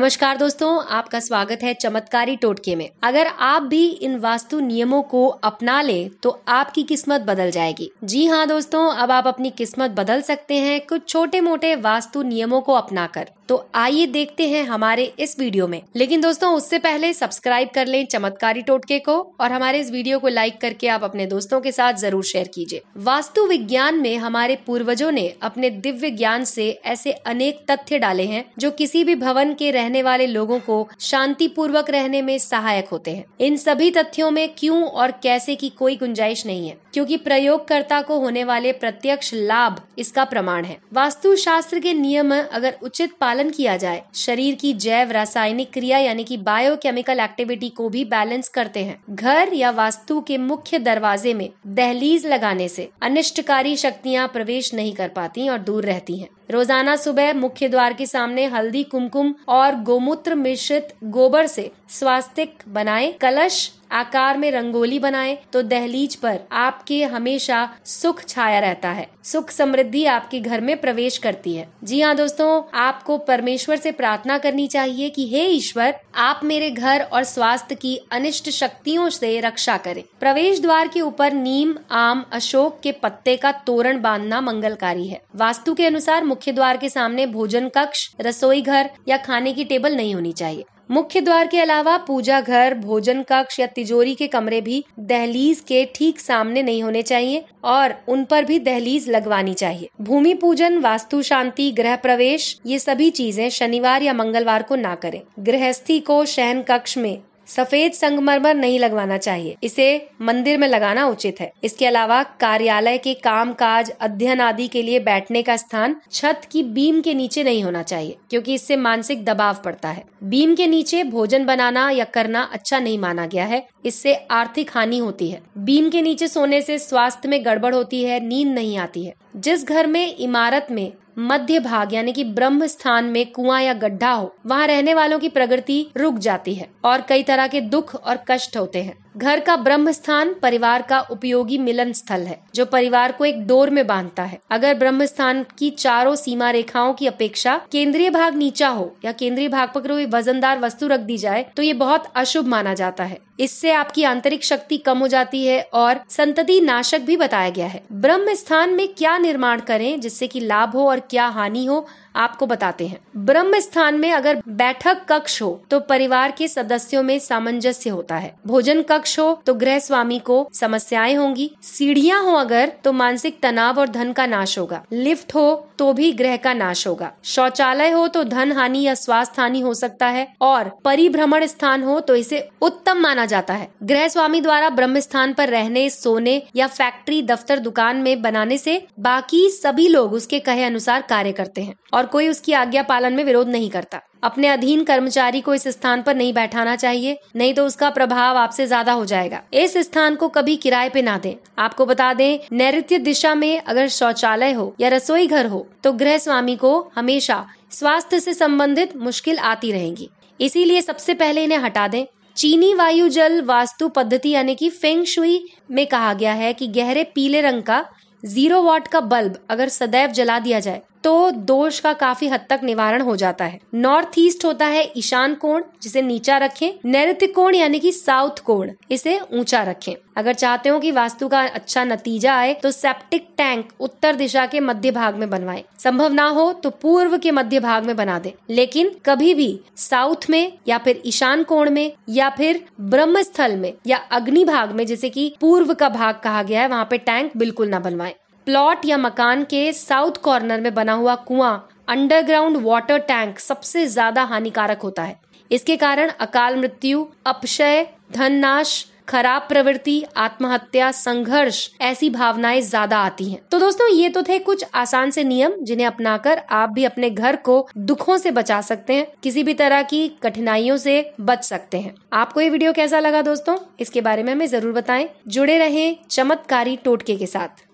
नमस्कार दोस्तों आपका स्वागत है चमत्कारी टोटके में अगर आप भी इन वास्तु नियमों को अपना ले तो आपकी किस्मत बदल जाएगी जी हाँ दोस्तों अब आप अपनी किस्मत बदल सकते हैं कुछ छोटे मोटे वास्तु नियमों को अपनाकर तो आइए देखते हैं हमारे इस वीडियो में लेकिन दोस्तों उससे पहले सब्सक्राइब कर लें चमत्कारी टोटके को और हमारे इस वीडियो को लाइक करके आप अपने दोस्तों के साथ जरूर शेयर कीजिए वास्तु विज्ञान में हमारे पूर्वजों ने अपने दिव्य ज्ञान से ऐसे अनेक तथ्य डाले हैं जो किसी भी भवन के रहने वाले लोगों को शांति पूर्वक रहने में सहायक होते हैं इन सभी तथ्यों में क्यों और कैसे की कोई गुंजाइश नहीं है क्योंकि प्रयोगकर्ता को होने वाले प्रत्यक्ष लाभ इसका प्रमाण है वास्तु शास्त्र के नियम अगर उचित पालन पालन किया जाए शरीर की जैव रासायनिक क्रिया यानी कि बायोकेमिकल एक्टिविटी को भी बैलेंस करते हैं घर या वास्तु के मुख्य दरवाजे में दहलीज लगाने से अनिष्टकारी शक्तियाँ प्रवेश नहीं कर पाती और दूर रहती हैं रोजाना सुबह मुख्य द्वार के सामने हल्दी कुमकुम और गोमूत्र मिश्रित गोबर से स्वास्तिक बनाएं कलश आकार में रंगोली बनाएं तो दहलीज पर आपके हमेशा सुख छाया रहता है सुख समृद्धि आपके घर में प्रवेश करती है जी हाँ दोस्तों आपको परमेश्वर से प्रार्थना करनी चाहिए कि हे ईश्वर आप मेरे घर और स्वास्थ्य की अनिष्ट शक्तियों से रक्षा करें प्रवेश द्वार के ऊपर नीम आम अशोक के पत्ते का तोरण बांधना मंगलकारी है वास्तु के अनुसार मुख्य द्वार के सामने भोजन कक्ष रसोई घर या खाने की टेबल नहीं होनी चाहिए मुख्य द्वार के अलावा पूजा घर भोजन कक्ष या तिजोरी के कमरे भी दहलीज के ठीक सामने नहीं होने चाहिए और उन पर भी दहलीज लगवानी चाहिए भूमि पूजन वास्तु शांति गृह प्रवेश ये सभी चीजें शनिवार या मंगलवार को ना करें गृहस्थी को शहन कक्ष में सफेद संगमरमर नहीं लगवाना चाहिए इसे मंदिर में लगाना उचित है इसके अलावा कार्यालय के काम काज अध्ययन आदि के लिए बैठने का स्थान छत की बीम के नीचे नहीं होना चाहिए क्योंकि इससे मानसिक दबाव पड़ता है बीम के नीचे भोजन बनाना या करना अच्छा नहीं माना गया है इससे आर्थिक हानि होती है बीम के नीचे सोने से स्वास्थ्य में गड़बड़ होती है नींद नहीं आती है जिस घर में इमारत में मध्य भाग यानी कि ब्रह्म स्थान में कुआं या गड्ढा हो वहाँ रहने वालों की प्रगति रुक जाती है और कई तरह के दुख और कष्ट होते हैं घर का ब्रह्म स्थान परिवार का उपयोगी मिलन स्थल है जो परिवार को एक डोर में बांधता है अगर ब्रह्म स्थान की चारों सीमा रेखाओं की अपेक्षा केंद्रीय भाग नीचा हो या केंद्रीय भाग पर कोई वजनदार वस्तु रख दी जाए तो ये बहुत अशुभ माना जाता है इससे आपकी आंतरिक शक्ति कम हो जाती है और संतति नाशक भी बताया गया है ब्रह्म स्थान में क्या निर्माण करें जिससे की लाभ हो और क्या हानि हो आपको बताते हैं ब्रह्म स्थान में अगर बैठक कक्ष हो तो परिवार के सदस्यों में सामंजस्य होता है भोजन कक्ष हो तो गृह स्वामी को समस्याएं होंगी सीढ़ियां हो अगर तो मानसिक तनाव और धन का नाश होगा लिफ्ट हो तो भी ग्रह का नाश होगा शौचालय हो तो धन हानि या स्वास्थ्य हानि हो सकता है और परिभ्रमण स्थान हो तो इसे उत्तम माना जाता है ग्रह स्वामी द्वारा ब्रह्म स्थान पर रहने सोने या फैक्ट्री दफ्तर दुकान में बनाने से बाकी सभी लोग उसके कहे अनुसार कार्य करते हैं और कोई उसकी आज्ञा पालन में विरोध नहीं करता अपने अधीन कर्मचारी को इस स्थान पर नहीं बैठाना चाहिए नहीं तो उसका प्रभाव आपसे ज्यादा हो जाएगा इस स्थान को कभी किराए पे ना दें आपको बता दें नैत्य दिशा में अगर शौचालय हो या रसोई घर हो तो गृह स्वामी को हमेशा स्वास्थ्य से संबंधित मुश्किल आती रहेंगी इसीलिए सबसे पहले इन्हें हटा दें चीनी वायु जल वास्तु पद्धति यानी कि फेंग शुई में कहा गया है कि गहरे पीले रंग का जीरो वाट का बल्ब अगर सदैव जला दिया जाए तो दोष का काफी हद तक निवारण हो जाता है नॉर्थ ईस्ट होता है ईशान कोण जिसे नीचा रखें नैत्य कोण यानी कि साउथ कोण इसे ऊंचा रखें अगर चाहते हो कि वास्तु का अच्छा नतीजा आए तो सेप्टिक टैंक उत्तर दिशा के मध्य भाग में बनवाएं संभव ना हो तो पूर्व के मध्य भाग में बना दे लेकिन कभी भी साउथ में या फिर ईशान कोण में या फिर ब्रह्म स्थल में या अग्नि भाग में जैसे कि पूर्व का भाग कहा गया है वहाँ पे टैंक बिल्कुल ना बनवाएं प्लॉट या मकान के साउथ कॉर्नर में बना हुआ कुआं अंडरग्राउंड वाटर टैंक सबसे ज्यादा हानिकारक होता है इसके कारण अकाल मृत्यु अपशय धन नाश खराब प्रवृत्ति आत्महत्या संघर्ष ऐसी भावनाएं ज्यादा आती हैं। तो दोस्तों ये तो थे कुछ आसान से नियम जिन्हें अपनाकर आप भी अपने घर को दुखों से बचा सकते हैं किसी भी तरह की कठिनाइयों से बच सकते हैं आपको ये वीडियो कैसा लगा दोस्तों इसके बारे में हमें जरूर बताएं जुड़े रहें चमत्कारी टोटके के साथ